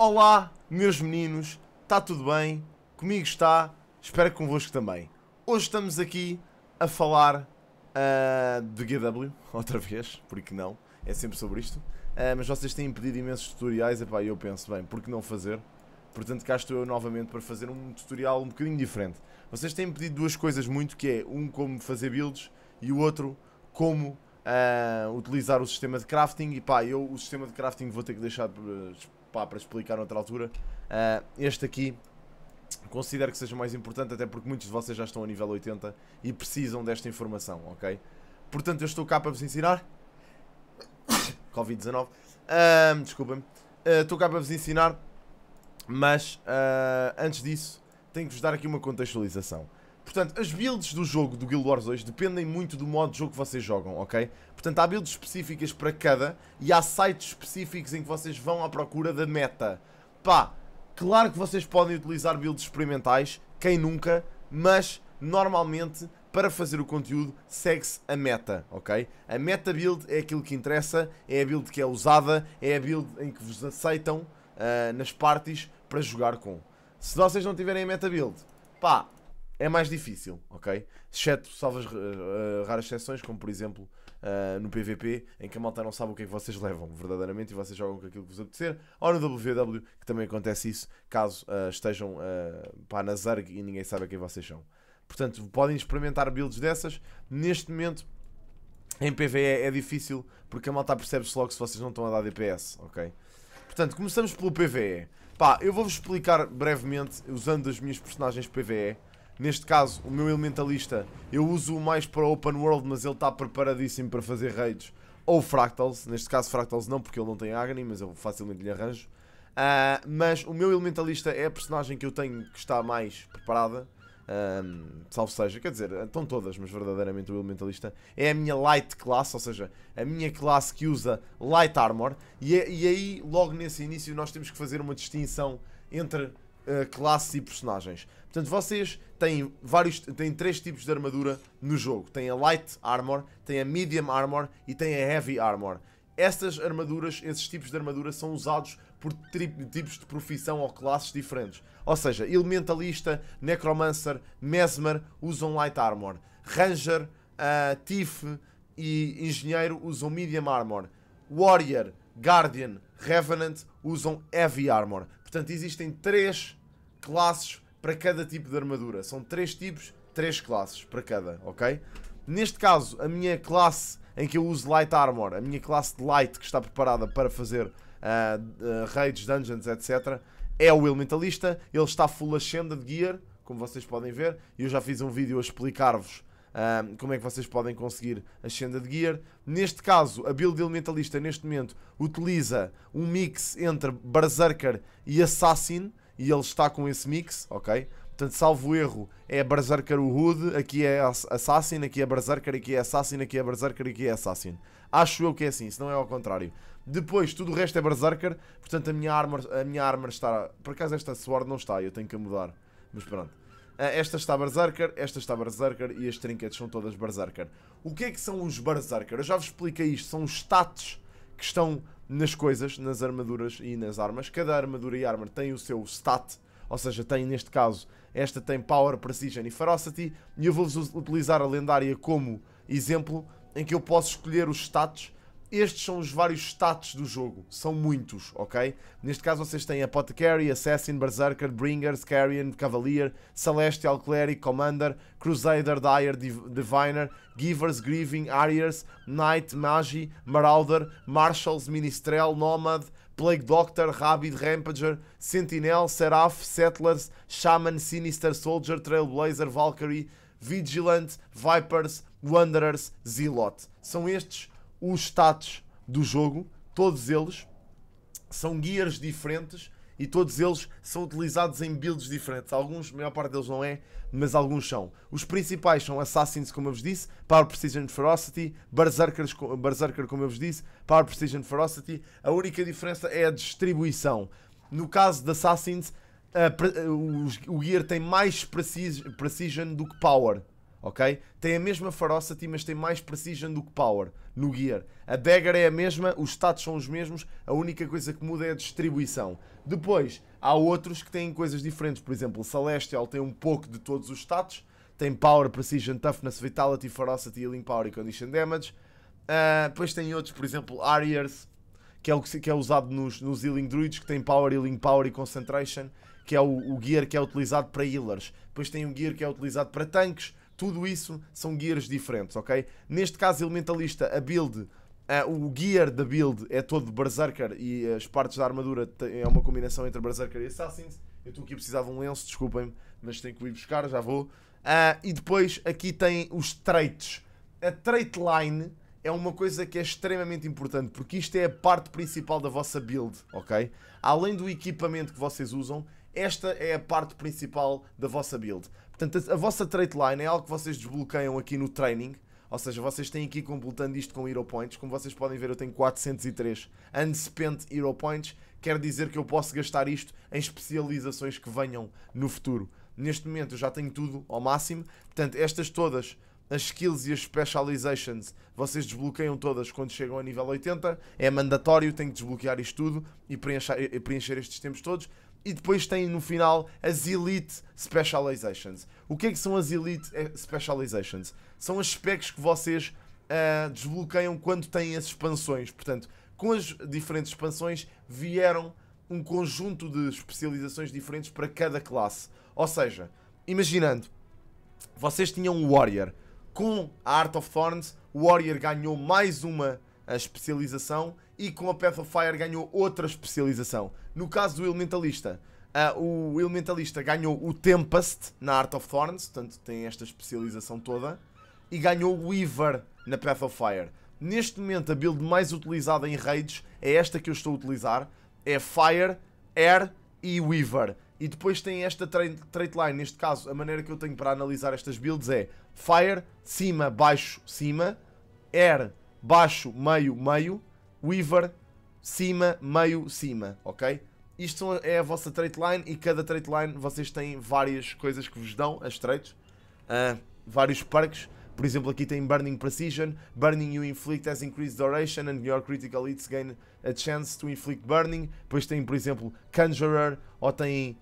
Olá, meus meninos, está tudo bem? Comigo está, espero que convosco também. Hoje estamos aqui a falar uh, de GW, outra vez, porque não? É sempre sobre isto. Uh, mas vocês têm pedido imensos tutoriais, e eu penso, bem, por que não fazer? Portanto, cá estou eu novamente para fazer um tutorial um bocadinho diferente. Vocês têm pedido duas coisas muito, que é um como fazer builds e o outro como uh, utilizar o sistema de crafting. E pá, eu o sistema de crafting vou ter que deixar eh, pá, para explicar noutra altura. Uh, este aqui considero que seja mais importante, até porque muitos de vocês já estão a nível 80 e precisam desta informação, ok? Portanto, eu estou cá para vos ensinar. Covid-19. Uh, ah, Desculpem-me. Uh, estou cá para vos ensinar, mas uh, antes disso, tenho que vos dar aqui uma contextualização. Portanto, as builds do jogo do Guild Wars 2 dependem muito do modo de jogo que vocês jogam, ok? Portanto, há builds específicas para cada e há sites específicos em que vocês vão à procura da meta. Pá, claro que vocês podem utilizar builds experimentais, quem nunca, mas normalmente para fazer o conteúdo segue-se a meta, ok? A meta build é aquilo que interessa, é a build que é usada, é a build em que vos aceitam uh, nas parties para jogar com. Se vocês não tiverem a meta build, pá, é mais difícil, ok? Exceto salvas uh, raras exceções, como por exemplo uh, no PVP, em que a malta não sabe o que é que vocês levam verdadeiramente e vocês jogam com aquilo que vos apetecer, ou no WW, que também acontece isso, caso uh, estejam uh, pá, na Zerg e ninguém sabe quem vocês são. Portanto, podem experimentar builds dessas. Neste momento, em PvE é difícil, porque a malta percebe-se logo se vocês não estão a dar DPS, ok? Portanto, começamos pelo PvE. Pá, eu vou-vos explicar brevemente, usando as minhas personagens PvE, Neste caso, o meu elementalista, eu uso-o mais para open world, mas ele está preparadíssimo para fazer raids ou fractals. Neste caso, fractals não, porque ele não tem agony, mas eu facilmente lhe arranjo. Uh, mas o meu elementalista é a personagem que eu tenho que está mais preparada. Um, salvo seja, quer dizer, estão todas, mas verdadeiramente o elementalista é a minha light class, ou seja, a minha classe que usa light armor. E, é, e aí, logo nesse início, nós temos que fazer uma distinção entre eh, classes e personagens. Portanto, vocês têm vários, têm três tipos de armadura no jogo. Tem a Light Armor, tem a Medium Armor e tem a Heavy Armor. Estas armaduras, esses tipos de armadura são usados por tipos de profissão ou classes diferentes. Ou seja, Elementalista, Necromancer, Mesmer usam Light Armor. Ranger, uh, Thief e Engenheiro usam Medium Armor. Warrior, Guardian, Revenant usam Heavy Armor. Portanto, existem três classes para cada tipo de armadura. São três tipos, três classes para cada, ok? Neste caso, a minha classe em que eu uso Light Armor, a minha classe de Light que está preparada para fazer uh, uh, raids, dungeons, etc., é o Elementalista. Ele está full de Gear, como vocês podem ver. Eu já fiz um vídeo a explicar-vos como é que vocês podem conseguir a senda de gear. Neste caso, a build elementalista neste momento utiliza um mix entre Berserker e Assassin e ele está com esse mix, ok? Portanto, salvo erro, é Berserker o Hood, aqui é Assassin, aqui é Berserker, aqui é Assassin, aqui é Berserker, aqui é Assassin. Acho eu que é assim, se não é ao contrário. Depois, tudo o resto é Berserker, portanto a minha arma, a minha armor está... Por acaso esta Sword não está, eu tenho que mudar. Mas pronto. Ah, esta está Berserker, esta está Berserker e as trinkets são todas Berserker. O que é que são os Berserker? Eu já vos expliquei isto. São os status que estão nas coisas, nas armaduras e nas armas. Cada armadura e arma tem o seu stat, ou seja, tem neste caso, esta tem Power, Precision e Ferocity. E eu vou-vos utilizar a lendária como exemplo em que eu posso escolher os status estes são os vários status do jogo, são muitos, ok? Neste caso vocês têm Apothecary, Assassin, Berserker, Bringers, Carrion, Cavalier, Celestial Cleric, Commander, Crusader, Dire, Div Diviner, Givers, Grieving, Ariers, Knight, Magi, Marauder, Marshals, Ministrel, Nomad, Plague Doctor, Rabid, Rampager, Sentinel, Seraph, Settlers, Shaman, Sinister Soldier, Trailblazer, Valkyrie, Vigilant, Vipers, Wanderers, Zealot. São estes os status do jogo, todos eles são gears diferentes e todos eles são utilizados em builds diferentes. Alguns, a maior parte deles não é, mas alguns são. Os principais são Assassins, como eu vos disse, Power Precision Ferocity, Berserkers, Berserker, como eu vos disse, Power Precision Ferocity. A única diferença é a distribuição. No caso de Assassins, a, a, o, o gear tem mais precis precision do que power ok? Tem a mesma ferocity, mas tem mais precision do que power no gear. A dagger é a mesma, os status são os mesmos, a única coisa que muda é a distribuição. Depois, há outros que têm coisas diferentes, por exemplo, o Celestial tem um pouco de todos os status, tem power, precision, toughness, vitality, ferocity, healing power e condition damage. Uh, depois tem outros, por exemplo, Ariers, que é, o que, que é usado nos, nos Healing Druids, que tem Power, Healing Power e Concentration, que é o, o gear que é utilizado para healers. Depois tem um gear que é utilizado para tanques, tudo isso são gears diferentes, ok? Neste caso, elementalista, a build Uh, o gear da build é todo Berserker e as partes da armadura é uma combinação entre Berserker e Assassins. Eu estou aqui a precisar de um lenço, desculpem-me, mas tenho que ir buscar, já vou. Uh, e depois aqui tem os traits. A trait line é uma coisa que é extremamente importante, porque isto é a parte principal da vossa build, ok? Além do equipamento que vocês usam, esta é a parte principal da vossa build. Portanto, a, a vossa trade line é algo que vocês desbloqueiam aqui no training. Ou seja, vocês têm aqui completando isto com Hero Points. Como vocês podem ver, eu tenho 403 Unspent Hero Points. Quer dizer que eu posso gastar isto em especializações que venham no futuro. Neste momento eu já tenho tudo ao máximo. Portanto, estas todas, as skills e as specializations, vocês desbloqueiam todas quando chegam a nível 80. É mandatório, tenho que desbloquear isto tudo e preencher, preencher estes tempos todos e depois tem no final as Elite Specializations. O que é que são as Elite eh, Specializations? São as specs que vocês uh, desbloqueiam quando têm as expansões. Portanto, com as diferentes expansões vieram um conjunto de especializações diferentes para cada classe. Ou seja, imaginando, vocês tinham um Warrior. Com a Art of Thorns, o Warrior ganhou mais uma eh, especialização e com a Path of Fire ganhou outra especialização. No caso do Elementalista, uh, o Elementalista ganhou o Tempest na Art of Thorns, portanto tem esta especialização toda, e ganhou o Weaver na Path of Fire. Neste momento a build mais utilizada em raids é esta que eu estou a utilizar, é Fire, Air e Weaver. E depois tem esta trait line, neste caso a maneira que eu tenho para analisar estas builds é Fire, cima, baixo, cima, Air, baixo, meio, meio, Weaver, cima, meio, cima, ok? Isto é a vossa trait line e cada trait line vocês têm várias coisas que vos dão as traits, uh, ah, vários perks. Por exemplo, aqui tem Burning Precision. Burning you inflict has increased duration and your critical hits gain a chance to inflict burning. Depois tem, por exemplo, Conjurer ou tem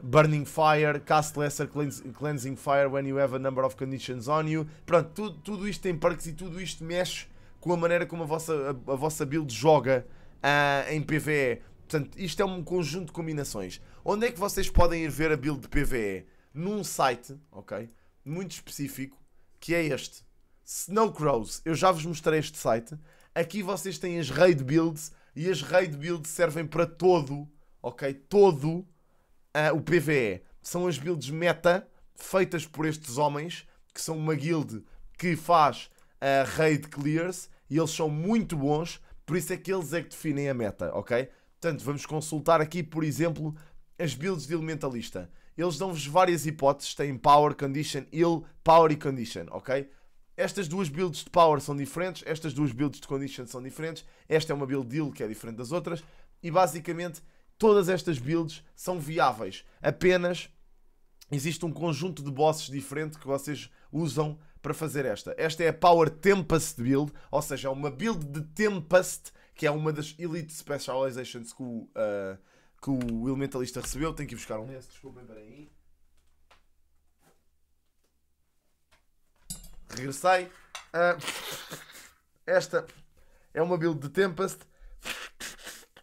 Burning Fire, Cast Lesser Cleansing Fire when you have a number of conditions on you. Pronto, tudo, tudo isto tem perks e tudo isto mexe com a maneira como a vossa, a, a vossa build joga uh, em PvE. Portanto, isto é um conjunto de combinações. Onde é que vocês podem ir ver a build de PvE? Num site, ok? Muito específico, que é este. Snowcrows. Eu já vos mostrei este site. Aqui vocês têm as raid builds e as raid builds servem para todo, ok? Todo uh, o PvE. São as builds meta feitas por estes homens, que são uma guild que faz a raid clears e eles são muito bons, por isso é que eles é que definem a meta, ok? Portanto, vamos consultar aqui, por exemplo, as builds de elementalista. Eles dão-vos várias hipóteses, têm power, condition, heal, power e condition, ok? Estas duas builds de power são diferentes, estas duas builds de condition são diferentes, esta é uma build de ill que é diferente das outras, e basicamente todas estas builds são viáveis, apenas existe um conjunto de bosses diferente que vocês usam para fazer esta. Esta é a Power Tempest build, ou seja, é uma build de Tempest, que é uma das Elite Specializations que o, uh, que o Elementalista recebeu. Tenho que ir buscar um desse, desculpem, aí. Regressei. Uh, esta é uma build de Tempest.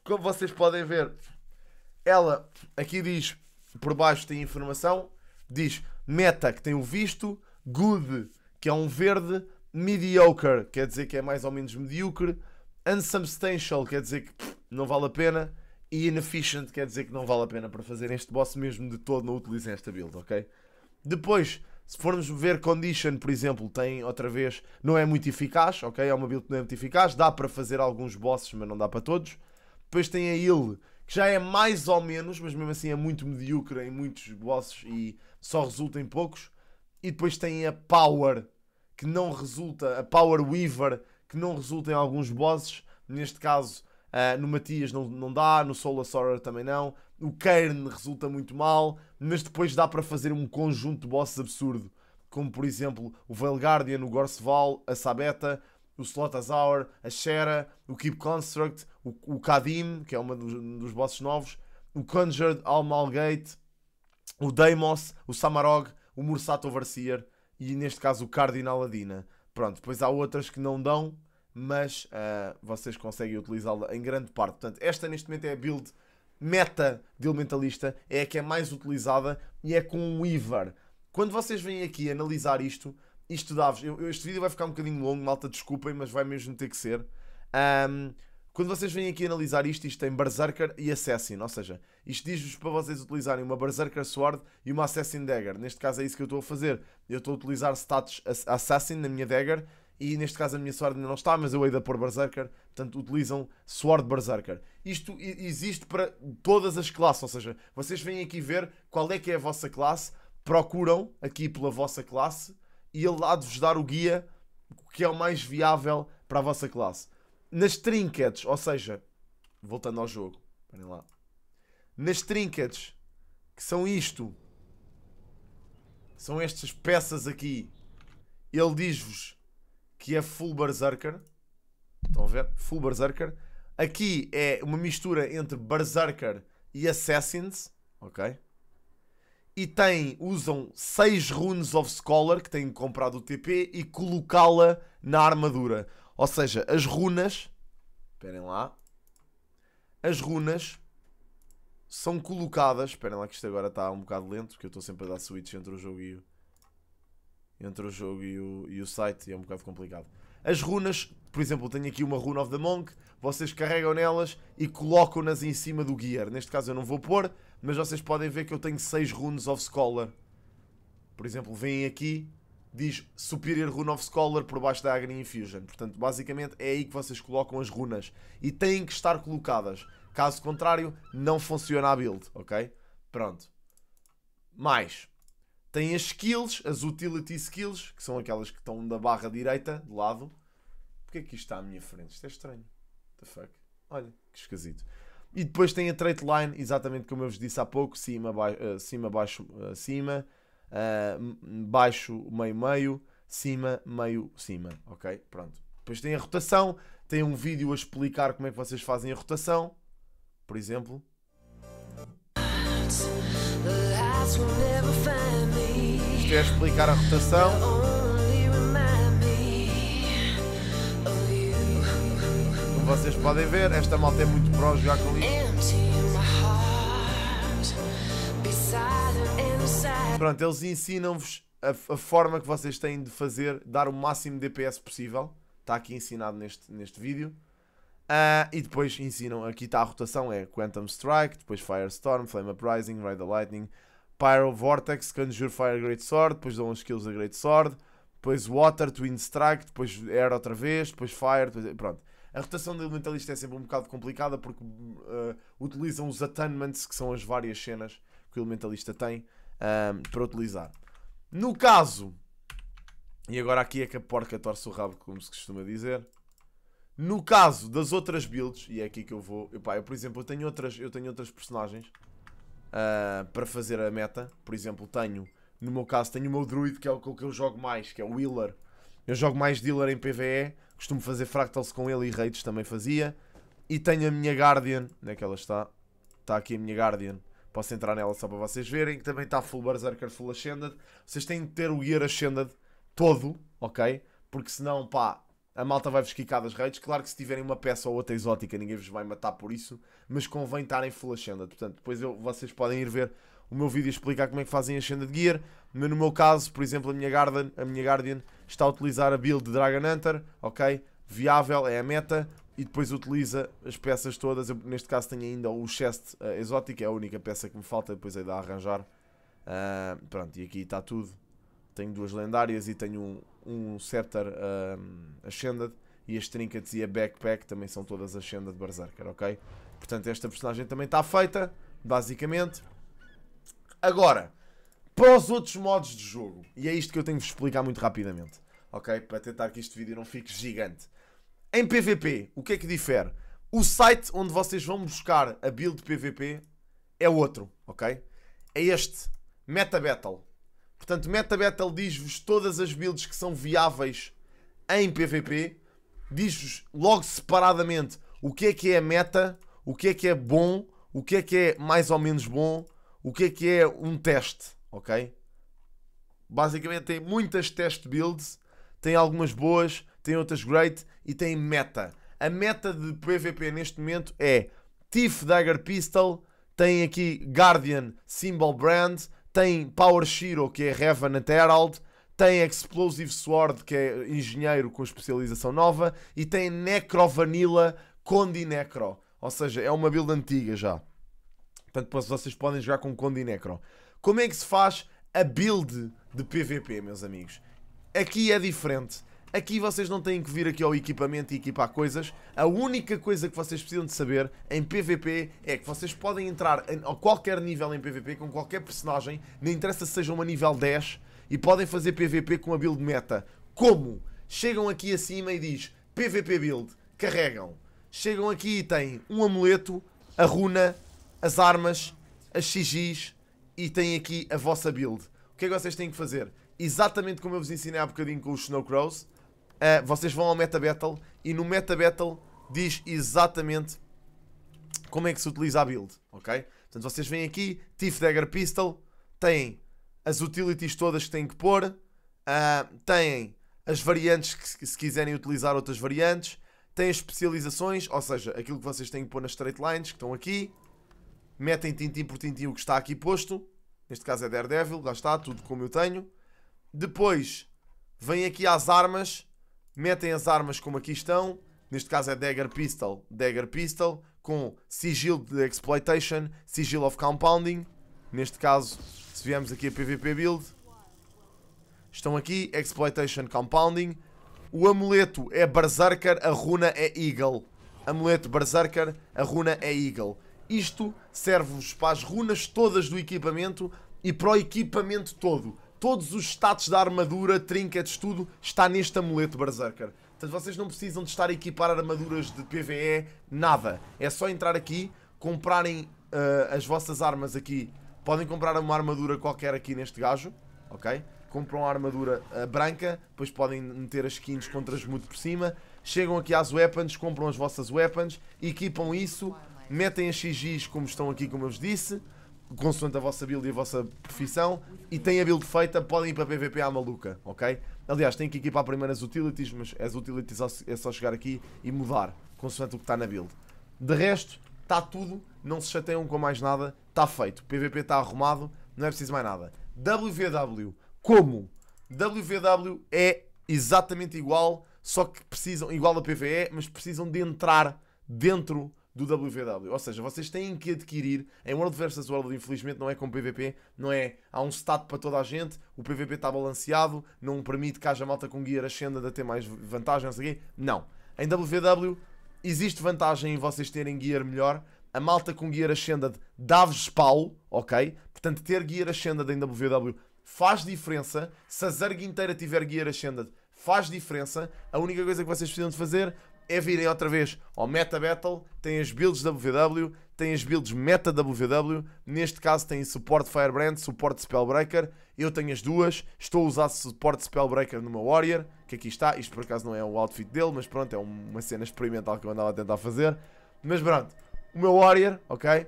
Como vocês podem ver, ela aqui diz, por baixo tem informação, diz meta que tem o visto, good que é um verde mediocre, quer dizer que é mais ou menos mediocre, unsubstantial, quer dizer que pff, não vale a pena, e inefficient, quer dizer que não vale a pena para fazer este boss mesmo de todo, não utilizem esta build, ok? Depois, se formos ver Condition, por exemplo, tem outra vez, não é muito eficaz, ok? É uma build que não é muito eficaz, dá para fazer alguns bosses, mas não dá para todos. Depois tem a Heal, que já é mais ou menos, mas mesmo assim é muito mediocre em muitos bosses e só resulta em poucos. E depois tem a Power, que não resulta, a Power Weaver que não resulta em alguns bosses, neste caso uh, no Matias não, não dá, no Solar Sorcerer também não, o Cairn resulta muito mal, mas depois dá para fazer um conjunto de bosses absurdo, como por exemplo o Veil Guardian, o Gorceval, a Sabeta, o Slotazaur, a Shera, o Keep Construct, o, o Kadim, que é um dos, dos bosses novos, o Conjured, Almalgate, o Deimos, o Samarog, o Mursato Overseer, e neste caso o Cardinal Adina. Pronto, depois há outras que não dão, mas uh, vocês conseguem utilizá-la em grande parte. Portanto, esta neste momento é a build meta de elementalista, é a que é mais utilizada e é com o Ivar. Quando vocês vêm aqui analisar isto, isto dá-vos. Este vídeo vai ficar um bocadinho longo, malta, desculpem, mas vai mesmo ter que ser. Um, quando vocês vêm aqui analisar isto, isto tem Berserker e Assassin, ou seja, isto diz-vos para vocês utilizarem uma Berserker Sword e uma Assassin Dagger. Neste caso é isso que eu estou a fazer. Eu estou a utilizar status Assassin na minha Dagger e neste caso a minha Sword ainda não está, mas eu ainda pôr Berserker, portanto utilizam Sword Berserker. Isto existe para todas as classes, ou seja, vocês vêm aqui ver qual é que é a vossa classe, procuram aqui pela vossa classe e ele há de vos dar o guia que é o mais viável para a vossa classe nas trinkets, ou seja, voltando ao jogo, lá. Nas trinkets, que são isto, são estas peças aqui. Ele diz-vos que é full berserker. Estão a ver? Full berserker. Aqui é uma mistura entre berserker e assassins, ok? E tem, usam 6 runes of scholar que têm comprado o TP e colocá-la na armadura. Ou seja, as runas. Esperem lá. As runas são colocadas. Esperem lá que isto agora está um bocado lento, porque eu estou sempre a dar switch entre o jogo e o. Entre o jogo e o, e o site, e é um bocado complicado. As runas, por exemplo, tenho aqui uma Rune of the Monk, vocês carregam nelas e colocam-nas em cima do gear. Neste caso eu não vou pôr, mas vocês podem ver que eu tenho 6 runes of scholar. Por exemplo, vêm aqui diz Superior Rune of Scholar por baixo da Agni Infusion. Portanto, basicamente é aí que vocês colocam as runas. E têm que estar colocadas. Caso contrário, não funciona a build, ok? Pronto. Mais. Tem as skills, as utility skills, que são aquelas que estão da barra direita, de lado. Porquê é que isto está à minha frente? Isto é estranho. What the fuck? Olha, que esquisito. E depois tem a trait line, exatamente como eu vos disse há pouco, cima, baixo, eh, cima, baixo, eh, cima, uh, baixo, meio, meio, cima, meio, cima, ok? Pronto. Depois tem a rotação, tem um vídeo a explicar como é que vocês fazem a rotação, por exemplo. Isto é explicar a rotação. Como vocês podem ver, esta malta é muito pró jogar com Pronto, eles ensinam-vos a, a, forma que vocês têm de fazer, dar o máximo de DPS possível. Está aqui ensinado neste, neste vídeo. Uh, e depois ensinam, aqui está a rotação, é Quantum Strike, depois Firestorm, Flame Uprising, Ride the Lightning, Pyro Vortex, Conjure Fire Great Sword, depois dão os skills da Great Sword, depois Water, Twin Strike, depois Air outra vez, depois Fire, depois... pronto. A rotação do Elementalista é sempre um bocado complicada porque uh, utilizam os Atonements, que são as várias cenas que o Elementalista tem, um, para utilizar. No caso, e agora aqui é que a porca torce o rabo, como se costuma dizer. No caso das outras builds, e é aqui que eu vou. Epá, eu, por exemplo, eu tenho outras, eu tenho outras personagens uh, para fazer a meta. Por exemplo, tenho, no meu caso, tenho o meu druid, que é o que eu jogo mais, que é o healer. Eu jogo mais dealer em PvE, costumo fazer fractals com ele e raids também fazia. E tenho a minha guardian, onde é que ela está? Está aqui a minha guardian, Posso entrar nela só para vocês verem. que Também está full Berserker, full Ascended. Vocês têm de ter o Gear Ascended todo, ok? Porque senão, pá, a malta vai-vos quicar das redes. Claro que se tiverem uma peça ou outra exótica, ninguém vos vai matar por isso. Mas convém estarem full Ascended. Portanto, depois eu, vocês podem ir ver o meu vídeo explicar como é que fazem a Ascended Gear. Mas no meu caso, por exemplo, a minha Guardian, a minha Guardian está a utilizar a build de Dragon Hunter, ok? Viável, é a meta e depois utiliza as peças todas. Eu, neste caso tenho ainda o chest uh, eh, exótico, é a única peça que me falta, depois ainda a arranjar. Uh, pronto, e aqui está tudo. Tenho duas lendárias e tenho um, um Scepter uh, Ascended. E as trinkets e a backpack também são todas Ascended Berserker, ok? Portanto, esta personagem também está feita, basicamente. Agora, para os outros modos de jogo. E é isto que eu tenho de explicar muito rapidamente, ok? Para tentar que este vídeo não fique gigante. Em PVP, o que é que difere? O site onde vocês vão buscar a build PVP é outro, ok? É este, Meta Battle. Portanto, Meta Battle diz-vos todas as builds que são viáveis em PVP, diz-vos logo separadamente o que é que é a meta, o que é que é bom, o que é que é mais ou menos bom, o que é que é um teste, ok? Basicamente tem muitas test builds, tem algumas boas, tem outras great e tem meta. A meta de PVP neste momento é Thief Dagger Pistol, tem aqui Guardian Symbol Brand, tem Power Shiro, que é Revenant Herald, tem Explosive Sword, que é engenheiro com especialização nova, e tem Necro Vanilla Condi Necro. Ou seja, é uma build antiga já. Portanto, vocês podem jogar com Condi Necro. Como é que se faz a build de PVP, meus amigos? Aqui é diferente. Aqui vocês não têm que vir aqui ao equipamento e equipar coisas. A única coisa que vocês precisam de saber em PVP é que vocês podem entrar a qualquer nível em PVP com qualquer personagem, não interessa se seja uma nível 10, e podem fazer PVP com a build meta. Como? Chegam aqui acima e diz PVP build, carregam. Chegam aqui e têm um amuleto, a runa, as armas, as XGs e têm aqui a vossa build. O que é que vocês têm que fazer? Exatamente como eu vos ensinei há bocadinho com os Snowcrows uh, vocês vão ao Meta Battle e no Meta Battle diz exatamente como é que se utiliza a build, ok? Portanto, vocês vêm aqui, Thief Dagger Pistol, têm as utilities todas que têm que pôr, uh, têm as variantes que se quiserem utilizar outras variantes, têm as especializações, ou seja, aquilo que vocês têm que pôr nas straight lines, que estão aqui, metem tintim por tintim o que está aqui posto, neste caso é Daredevil, lá está, tudo como eu tenho. Depois, vêm aqui às armas, metem as armas como aqui estão, neste caso é Dagger Pistol, Dagger Pistol, com sigilo de exploitation, sigil of compounding, neste caso, se viemos aqui a PvP build, estão aqui, exploitation compounding, o amuleto é Berserker, a runa é Eagle. Amuleto Berserker, a runa é Eagle. Isto serve-vos para as runas todas do equipamento e para o equipamento todo. Todos os status da armadura, trinkets, tudo, está neste amuleto Berserker. Portanto, vocês não precisam de estar a equipar armaduras de PvE, nada. É só entrar aqui, comprarem uh, as vossas armas aqui. Podem comprar uma armadura qualquer aqui neste gajo, ok? Compram a armadura uh, branca, depois podem meter as skins com transmute por cima. Chegam aqui às weapons, compram as vossas weapons, equipam isso, metem as XGs como estão aqui, como eu vos disse consoante a vossa build e a vossa profissão, e têm a build feita, podem ir para PVP à maluca, ok? Aliás, têm que equipar primeiro as utilities, mas as utilities é, é só chegar aqui e mudar, consoante o que está na build. De resto, está tudo, não se chateiam com mais nada, está feito. PVP está arrumado, não é preciso mais nada. WVW, como? WVW é exatamente igual, só que precisam, igual a PVE, mas precisam de entrar dentro do WVW. Ou seja, vocês têm que adquirir. Em World vs World, infelizmente, não é com PVP, não é. Há um stat para toda a gente, o PVP está balanceado, não permite que haja malta com gear ascenda a ter mais vantagem, não sei o Não. Em WVW, existe vantagem em vocês terem gear melhor. A malta com gear ascended dá-vos pau, ok? Portanto, ter gear ascended em WVW faz diferença. Se a zerga inteira tiver gear ascended, faz diferença. A única coisa que vocês precisam de fazer é virem outra vez ao Meta Battle, tem as builds WW, tem as builds Meta WW, neste caso tem suporte Firebrand, suporte Spellbreaker, eu tenho as duas, estou a usar suporte Spellbreaker no meu Warrior, que aqui está, isto por acaso não é o outfit dele, mas pronto, é uma cena experimental que eu andava a tentar fazer, mas pronto, o meu Warrior, ok,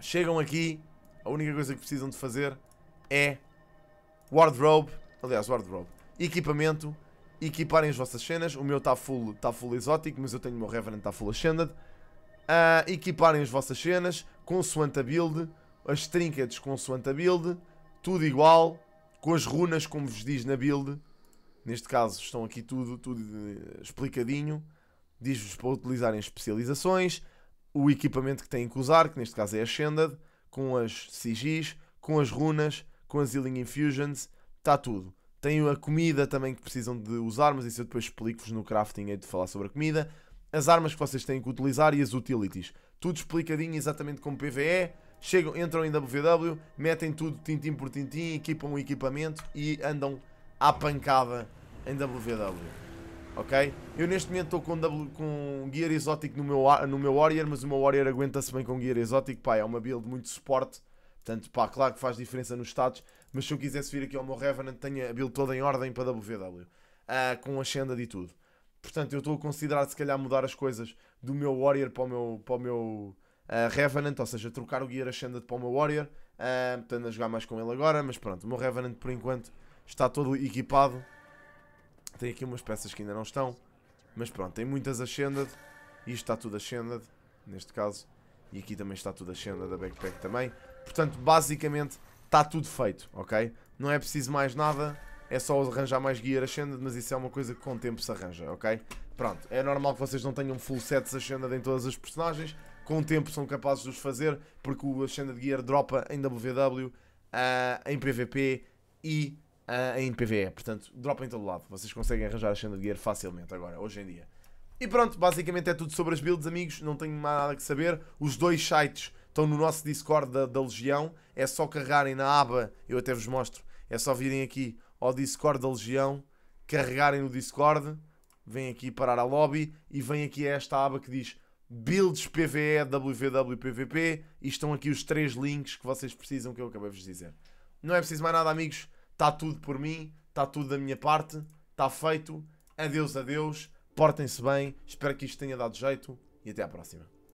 chegam aqui, a única coisa que precisam de fazer é wardrobe, aliás, wardrobe, equipamento, equiparem as vossas cenas. O meu está full, tá full exótico, mas eu tenho o meu Reverend está full Ascended. Uh, equiparem as vossas cenas, consoante a build, as trinkets consoante a build, tudo igual, com as runas como vos diz na build. Neste caso estão aqui tudo, tudo eh, explicadinho. Diz-vos para utilizarem especializações, o equipamento que têm que usar, que neste caso é Ascended, com as sigis, com as runas, com as Healing Infusions, está tudo. Tenho a comida também que precisam de usar, mas isso eu depois explico-vos no crafting aí de falar sobre a comida. As armas que vocês têm que utilizar e as utilities. Tudo explicadinho exatamente como PvE. Chegam, entram em WW, metem tudo tintim por tintim, equipam o equipamento e andam à pancada em WW ok? Eu neste momento estou com, w, com gear exótico no meu, no meu Warrior, mas o meu Warrior aguenta-se bem com gear exótico, pá, é uma build muito suporte, portanto, pá, claro que faz diferença nos status, mas se eu quisesse vir aqui ao meu Revenant, tenho a build toda em ordem para WVW. Uh, ah, com Ascended e tudo. Portanto, eu estou a considerar, se calhar, mudar as coisas do meu Warrior para o meu, para o meu uh, Revenant. Ou seja, trocar o Gear Ascended para o meu Warrior. Uh, portanto, a jogar mais com ele agora. Mas pronto, o meu Revenant, por enquanto, está todo equipado. Tem aqui umas peças que ainda não estão. Mas pronto, tem muitas Ascended. E isto está tudo Ascended, neste caso. E aqui também está tudo Ascended, a backpack também. Portanto, basicamente, está tudo feito, ok? Não é preciso mais nada, é só arranjar mais gear Ascended, mas isso é uma coisa que com o tempo se arranja, ok? Pronto, é normal que vocês não tenham full sets Ascended em todas as personagens, com o tempo são capazes de os fazer, porque o Ascended Gear dropa em WW, uh, ah, em PvP e uh, em PvE, portanto, dropa em todo lado. Vocês conseguem arranjar Ascended Gear facilmente agora, hoje em dia. E pronto, basicamente é tudo sobre as builds, amigos, não tenho mais nada que saber. Os dois sites estão no nosso Discord da, da Legião. É só carregarem na aba, eu até vos mostro. É só virem aqui ao Discord da Legião, carregarem no Discord, vêm aqui parar a lobby e vêm aqui a esta aba que diz Builds PVE, WVWPVP e estão aqui os três links que vocês precisam que eu acabei de vos dizer. Não é preciso mais nada, amigos. Está tudo por mim, está tudo da minha parte, está feito. Adeus, adeus. Portem-se bem. Espero que isto tenha dado jeito e até à próxima.